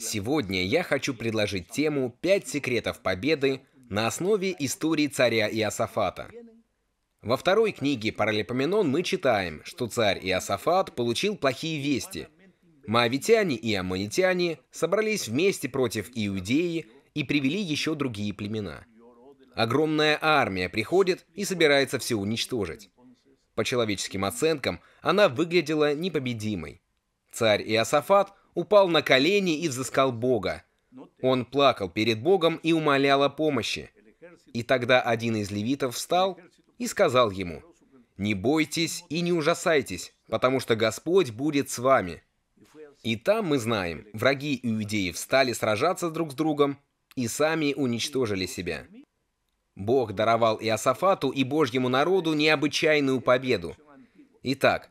Сегодня я хочу предложить тему «Пять секретов победы» на основе истории царя Иосафата. Во второй книге Паралипоменон мы читаем, что царь Иосафат получил плохие вести. Моавитяне и аммонитяне собрались вместе против Иудеи и привели еще другие племена. Огромная армия приходит и собирается все уничтожить. По человеческим оценкам, она выглядела непобедимой. Царь Иосафат упал на колени и взыскал Бога. Он плакал перед Богом и умолял о помощи. И тогда один из левитов встал и сказал ему, «Не бойтесь и не ужасайтесь, потому что Господь будет с вами». И там мы знаем, враги иудеев встали сражаться друг с другом и сами уничтожили себя. Бог даровал Иосафату и Божьему народу необычайную победу. Итак,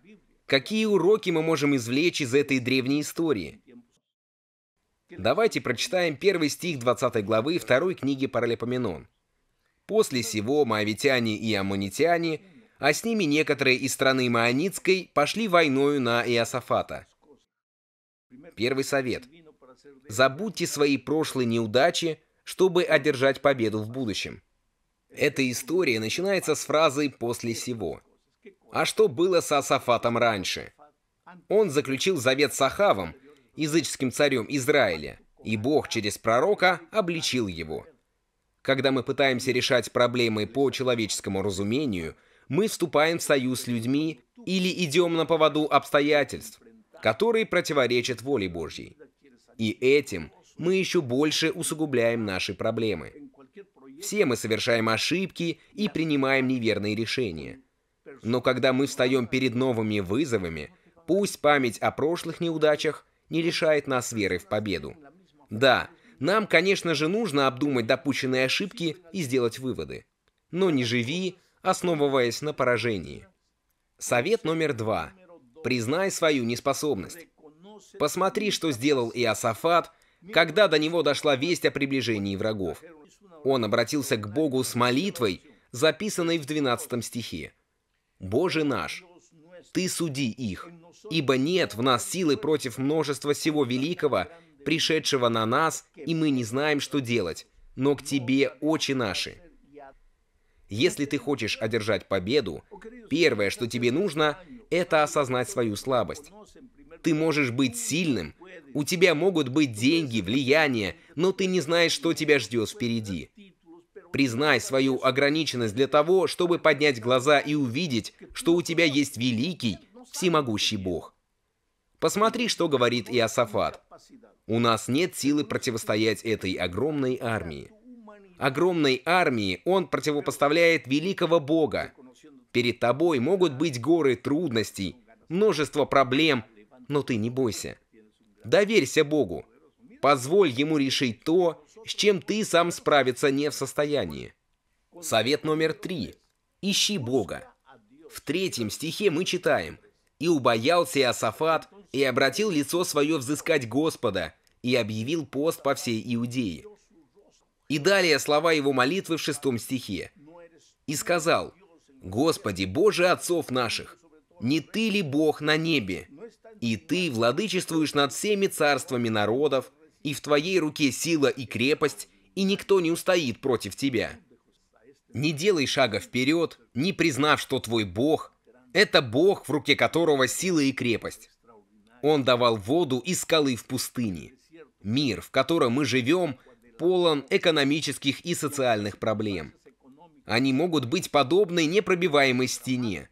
Какие уроки мы можем извлечь из этой древней истории? Давайте прочитаем первый стих 20 главы второй книги Паралипоменон. «После сего моавитяне и амунитяне, а с ними некоторые из страны Маоницкой, пошли войною на Иосафата». Первый совет. Забудьте свои прошлые неудачи, чтобы одержать победу в будущем. Эта история начинается с фразы «после сего». А что было с Асафатом раньше? Он заключил завет с Ахавом, языческим царем Израиля, и Бог через пророка обличил его. Когда мы пытаемся решать проблемы по человеческому разумению, мы вступаем в союз с людьми или идем на поводу обстоятельств, которые противоречат воле Божьей. И этим мы еще больше усугубляем наши проблемы. Все мы совершаем ошибки и принимаем неверные решения – но когда мы встаем перед новыми вызовами, пусть память о прошлых неудачах не лишает нас веры в победу. Да, нам, конечно же, нужно обдумать допущенные ошибки и сделать выводы. Но не живи, основываясь на поражении. Совет номер два. Признай свою неспособность. Посмотри, что сделал Иосафат, когда до него дошла весть о приближении врагов. Он обратился к Богу с молитвой, записанной в 12 стихе. Боже наш, Ты суди их, ибо нет в нас силы против множества всего великого, пришедшего на нас, и мы не знаем, что делать, но к Тебе очи наши. Если ты хочешь одержать победу, первое, что тебе нужно, это осознать свою слабость. Ты можешь быть сильным, у тебя могут быть деньги, влияние, но ты не знаешь, что тебя ждет впереди. Признай свою ограниченность для того, чтобы поднять глаза и увидеть, что у тебя есть великий, всемогущий Бог. Посмотри, что говорит Иосафат. У нас нет силы противостоять этой огромной армии. Огромной армии он противопоставляет великого Бога. Перед тобой могут быть горы трудностей, множество проблем, но ты не бойся. Доверься Богу. Позволь Ему решить то, с чем ты сам справиться не в состоянии. Совет номер три. Ищи Бога. В третьем стихе мы читаем «И убоялся Иосафат, и обратил лицо свое взыскать Господа, и объявил пост по всей Иудее». И далее слова его молитвы в шестом стихе. «И сказал, Господи, Боже отцов наших, не Ты ли Бог на небе? И Ты владычествуешь над всеми царствами народов, и в твоей руке сила и крепость, и никто не устоит против тебя. Не делай шага вперед, не признав, что твой Бог — это Бог, в руке которого сила и крепость. Он давал воду из скалы в пустыне. Мир, в котором мы живем, полон экономических и социальных проблем. Они могут быть подобны непробиваемой стене,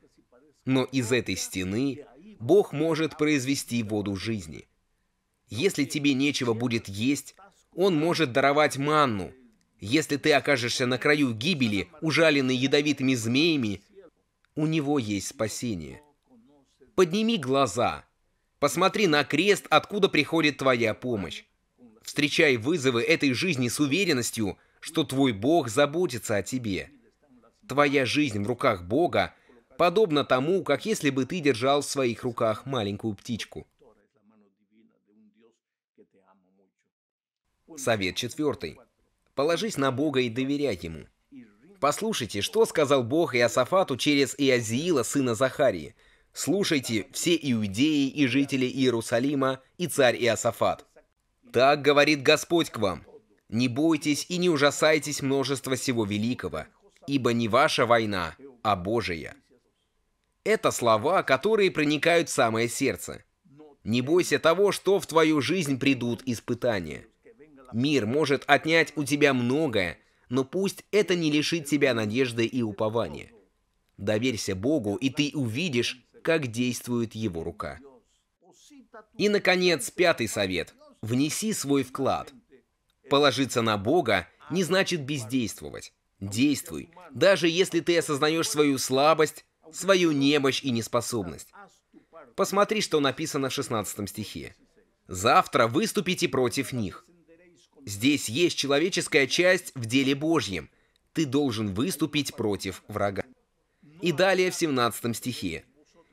но из этой стены Бог может произвести воду жизни — если тебе нечего будет есть, он может даровать манну. Если ты окажешься на краю гибели, ужаленный ядовитыми змеями, у него есть спасение. Подними глаза. Посмотри на крест, откуда приходит твоя помощь. Встречай вызовы этой жизни с уверенностью, что твой Бог заботится о тебе. Твоя жизнь в руках Бога подобно тому, как если бы ты держал в своих руках маленькую птичку. Совет четвертый. Положись на Бога и доверяй Ему. Послушайте, что сказал Бог Иосафату через Иозиила, сына Захарии. Слушайте, все иудеи и жители Иерусалима и царь Иосафат. Так говорит Господь к вам. Не бойтесь и не ужасайтесь множества всего великого, ибо не ваша война, а Божия. Это слова, которые проникают в самое сердце. Не бойся того, что в твою жизнь придут испытания – Мир может отнять у тебя многое, но пусть это не лишит тебя надежды и упования. Доверься Богу, и ты увидишь, как действует Его рука. И, наконец, пятый совет. Внеси свой вклад. Положиться на Бога не значит бездействовать. Действуй, даже если ты осознаешь свою слабость, свою немощь и неспособность. Посмотри, что написано в 16 стихе. «Завтра выступите против них. Здесь есть человеческая часть в деле Божьем. Ты должен выступить против врага. И далее в 17 стихе.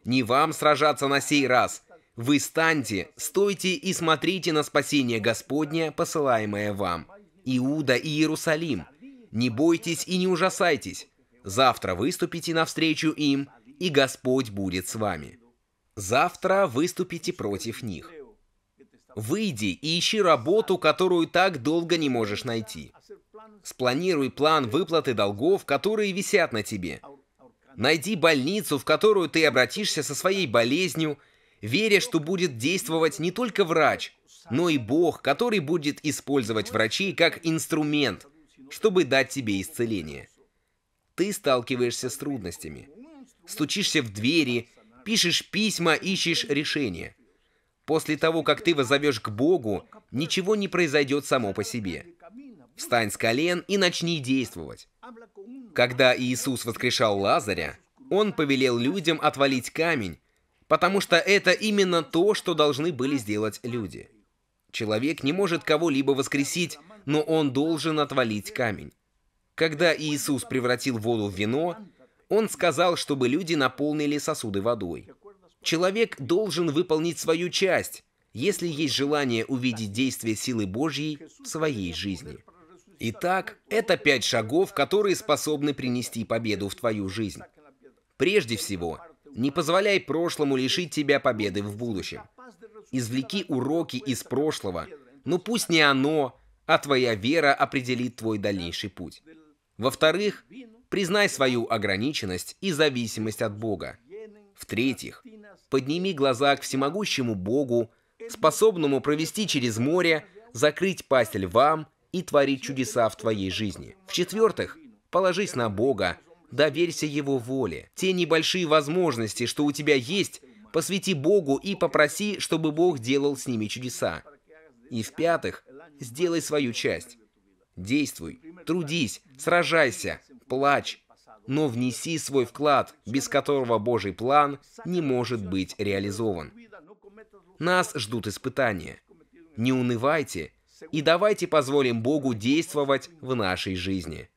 «Не вам сражаться на сей раз. Вы станьте, стойте и смотрите на спасение Господне, посылаемое вам. Иуда и Иерусалим. Не бойтесь и не ужасайтесь. Завтра выступите навстречу им, и Господь будет с вами. Завтра выступите против них. Выйди и ищи работу, которую так долго не можешь найти. Спланируй план выплаты долгов, которые висят на тебе. Найди больницу, в которую ты обратишься со своей болезнью, веря, что будет действовать не только врач, но и Бог, который будет использовать врачей как инструмент, чтобы дать тебе исцеление. Ты сталкиваешься с трудностями. Стучишься в двери, пишешь письма, ищешь решение. После того, как ты возовешь к Богу, ничего не произойдет само по себе. Встань с колен и начни действовать. Когда Иисус воскрешал Лазаря, Он повелел людям отвалить камень, потому что это именно то, что должны были сделать люди. Человек не может кого-либо воскресить, но он должен отвалить камень. Когда Иисус превратил воду в вино, Он сказал, чтобы люди наполнили сосуды водой. Человек должен выполнить свою часть, если есть желание увидеть действие силы Божьей в своей жизни. Итак, это пять шагов, которые способны принести победу в твою жизнь. Прежде всего, не позволяй прошлому лишить тебя победы в будущем. Извлеки уроки из прошлого, но пусть не оно, а твоя вера определит твой дальнейший путь. Во-вторых, признай свою ограниченность и зависимость от Бога. В-третьих, подними глаза к всемогущему Богу, способному провести через море, закрыть пасть львам и творить чудеса в твоей жизни. В-четвертых, положись на Бога, доверься Его воле. Те небольшие возможности, что у тебя есть, посвяти Богу и попроси, чтобы Бог делал с ними чудеса. И в-пятых, сделай свою часть. Действуй, трудись, сражайся, плачь, но внеси свой вклад, без которого Божий план не может быть реализован. Нас ждут испытания. Не унывайте и давайте позволим Богу действовать в нашей жизни.